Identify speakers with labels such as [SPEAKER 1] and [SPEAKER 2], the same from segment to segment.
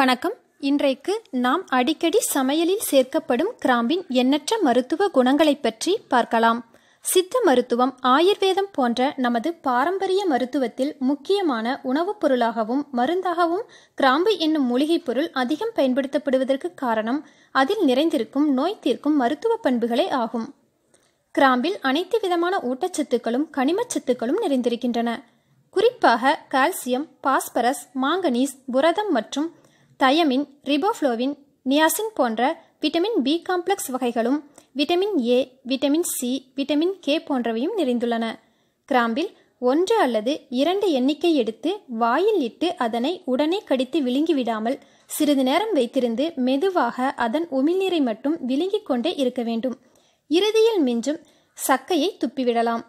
[SPEAKER 1] வணக்கம் இன்றைக்கு நாம் அடிக்கடி சமையலில் சேர்க்கப்படும் கிராம்பின் எண்ணற்ற மருத்துவ குணங்களை பற்றி பார்க்கலாம் சித்த மருத்துவம் ஆயுர்வேதம் போன்ற நமது பாரம்பரிய மருத்துவத்தில் முக்கியமான உணவுப் பொருளாகவும் மருந்தாகவும் கிராம்பு என்னும் மூலிகைப் பொருள் அதிகம் பயன்படுத்தப்படுவதற்கு காரணம் அதில் நிறைந்திருக்கும் நோய் தீர்க்கும் மருத்துவ பண்புகளே ஆகும் கிராம்பில் அனைத்து விதமான ஊட்டச்சத்துக்களும் கனிமச்சத்துக்களும் நிறைந்திருக்கின்றன குறிப்பாக கால்சியம் பாஸ்பரஸ் மாங்கனீஸ் புரதம் மற்றும் தயமின் ரிபோஃப்ளோவின் நியாசின் போன்ற விட்டமின் பி காம்ப்ளெக்ஸ் வகைகளும் vitamin A vitamin C vitamin K போன்றவையும் நிறைந்துள்ளன கிராம்பில் ஒன்று அல்லது இரண்டு எண்ணிக்கை எடுத்து வாயில் இட்டு அதனை உடனே கடித்து விழுங்கிவிடாமல் சிறிது நேரம் வைத்திருந்து மெதுவாக அதன் உமிழ்நீரை மட்டும் விழுங்கிக் கொண்டே இருக்க வேண்டும் இறுதியில் மிஞ்சும் சக்கையை துப்பிவிடலாம்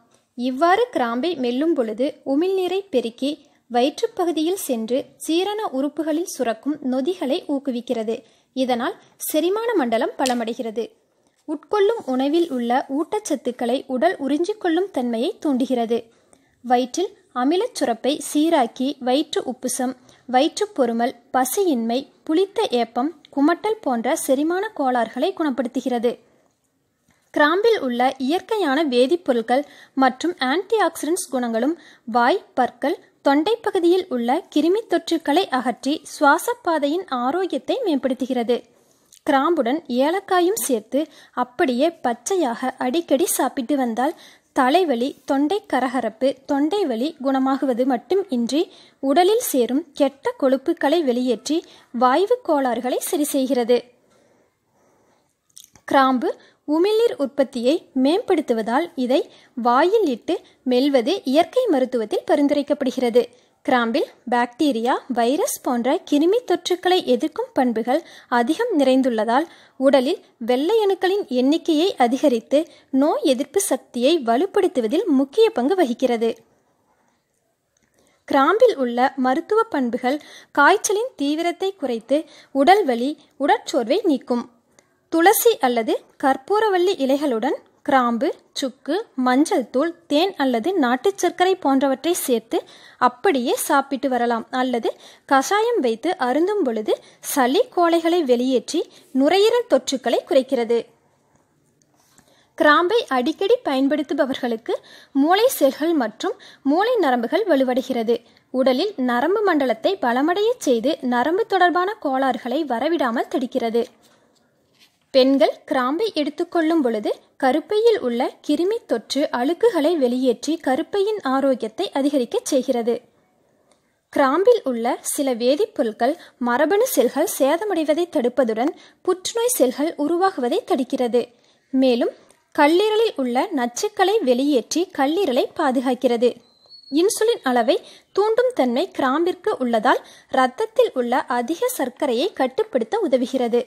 [SPEAKER 1] இவ்வாறு கிராம்பை மெல்லும் பொழுது உமிழ்நீரை பெருக்கி வயிற்றுப்பகுதியில் சென்று சீரண உறுப்புகளில் சுரக்கும் நொதிகளை ஊக்குவிக்கிறது இதனால் செரிமான மண்டலம் பலமடைகிறது உட்கொள்ளும் உணவில் உள்ள ஊட்டச்சத்துக்களை உடல் உறிஞ்சிக்கொள்ளும் தன்மையை தூண்டுகிறது வயிற்றில் அமிலச் சுரப்பை சீராக்கி வயிற்று உப்புசம் வயிற்று பொறுமல் பசியின்மை புளித்த ஏப்பம் குமட்டல் போன்ற செரிமான கோளாறுகளை குணப்படுத்துகிறது கிராம்பில் உள்ள இயற்கையான வேதிப்பொருட்கள் மற்றும் ஆன்டி ஆக்சிடென்ட்ஸ் குணங்களும் வாய் பற்கள் தொண்டைப்பகுதியில் உள்ள கிருமி தொற்றுக்களை அகற்றி சுவாசப்பாதையின் ஆரோக்கியத்தை மேம்படுத்துகிறது கிராம்புடன் ஏலக்காயும் சேர்த்து அப்படியே பச்சையாக அடிக்கடி சாப்பிட்டு வந்தால் தலைவலி தொண்டை கரகரப்பு தொண்டை வலி குணமாகுவது மட்டும் இன்றி உடலில் சேரும் கெட்ட கொழுப்புகளை வெளியேற்றி வாய்வு கோளாறுகளை சரி செய்கிறது கிராம்பு உமிழ்நீர் உற்பத்தியை மேம்படுத்துவதால் இதை வாயில் இட்டு மெல்வது இயற்கை மருத்துவத்தில் பரிந்துரைக்கப்படுகிறது கிராம்பில் பாக்டீரியா வைரஸ் போன்ற கிருமி தொற்றுக்களை எதிர்க்கும் பண்புகள் அதிகம் நிறைந்துள்ளதால் உடலில் வெள்ளை அணுக்களின் எண்ணிக்கையை அதிகரித்து நோய் எதிர்ப்பு சக்தியை வலுப்படுத்துவதில் முக்கிய பங்கு வகிக்கிறது கிராம்பில் உள்ள மருத்துவ பண்புகள் காய்ச்சலின் தீவிரத்தை குறைத்து உடல் வலி உடற்சோர்வை நீக்கும் துளசி அல்லது கற்பூரவள்ளி இலைகளுடன் கிராம்பு சுக்கு மஞ்சள் தூள் தேன் அல்லது நாட்டு சர்க்கரை போன்றவற்றை சேர்த்து அப்படியே சாப்பிட்டு வரலாம் அல்லது கஷாயம் வைத்து அருந்தும் பொழுது சளி கோளைகளை வெளியேற்றி நுரையீரல் தொற்றுக்களை குறைக்கிறது கிராம்பை அடிக்கடி பயன்படுத்துபவர்களுக்கு மூளை செல்கள் மற்றும் மூளை நரம்புகள் வலுவடைகிறது உடலில் நரம்பு மண்டலத்தை பலமடையச் செய்து நரம்பு தொடர்பான கோளாறுகளை வரவிடாமல் தடுக்கிறது பெண்கள் கிராம்பை எடுத்துக்கொள்ளும் பொழுது கருப்பையில் உள்ள கிருமி தொற்று அழுக்குகளை வெளியேற்றி கருப்பையின் ஆரோக்கியத்தை அதிகரிக்கச் செய்கிறது கிராம்பில் உள்ள சில வேதிப்பொருட்கள் மரபணு செல்கள் சேதமடைவதை தடுப்பதுடன் புற்றுநோய் செல்கள் உருவாகுவதை தடுக்கிறது மேலும் கல்லீரலில் உள்ள நச்சுக்களை வெளியேற்றி கல்லீரலை பாதுகாக்கிறது இன்சுலின் அளவை தூண்டும் தன்மை கிராம்பிற்கு உள்ளதால் இரத்தத்தில் உள்ள அதிக சர்க்கரையை கட்டுப்படுத்த உதவுகிறது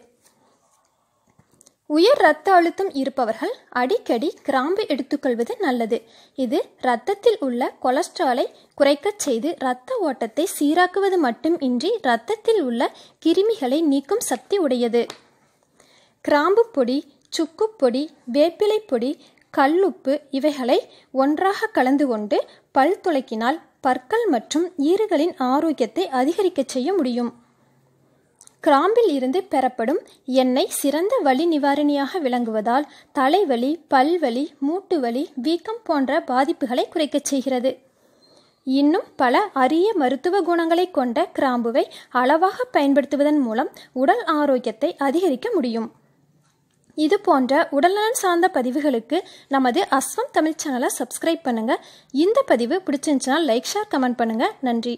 [SPEAKER 1] உயர் இரத்த அழுத்தம் இருப்பவர்கள் அடிக்கடி கிராம்பு எடுத்துக்கொள்வது நல்லது இது இரத்தத்தில் உள்ள கொலஸ்ட்ராலை குறைக்கச் செய்து இரத்த ஓட்டத்தை சீராக்குவது மட்டும் இன்றி இரத்தத்தில் உள்ள கிருமிகளை நீக்கும் சக்தி உடையது கிராம்பு பொடி சுக்குப்பொடி வேப்பிலை பொடி கல்லுப்பு இவைகளை ஒன்றாக கலந்து கொண்டு பல் துளைக்கினால் பற்கள் மற்றும் ஈறுகளின் ஆரோக்கியத்தை அதிகரிக்கச் செய்ய முடியும் கிராம்பில் இருந்து பெறப்படும் எண்ணெய் சிறந்த வலி நிவாரணியாக விளங்குவதால் தலைவலி பல்வலி மூட்டுவலி வீக்கம் போன்ற பாதிப்புகளை குறைக்கச் செய்கிறது இன்னும் பல அரிய மருத்துவ குணங்களை கொண்ட கிராம்புவை அளவாக பயன்படுத்துவதன் மூலம் உடல் ஆரோக்கியத்தை அதிகரிக்க முடியும் இது போன்ற உடல்நலன் சார்ந்த பதிவுகளுக்கு நமது அஸ்வம் தமிழ் சேனலை சப்ஸ்கிரைப் பண்ணுங்கள் இந்த பதிவு பிடிச்சிருந்துச்சுன்னா லைக் ஷேர் கமெண்ட் பண்ணுங்கள் நன்றி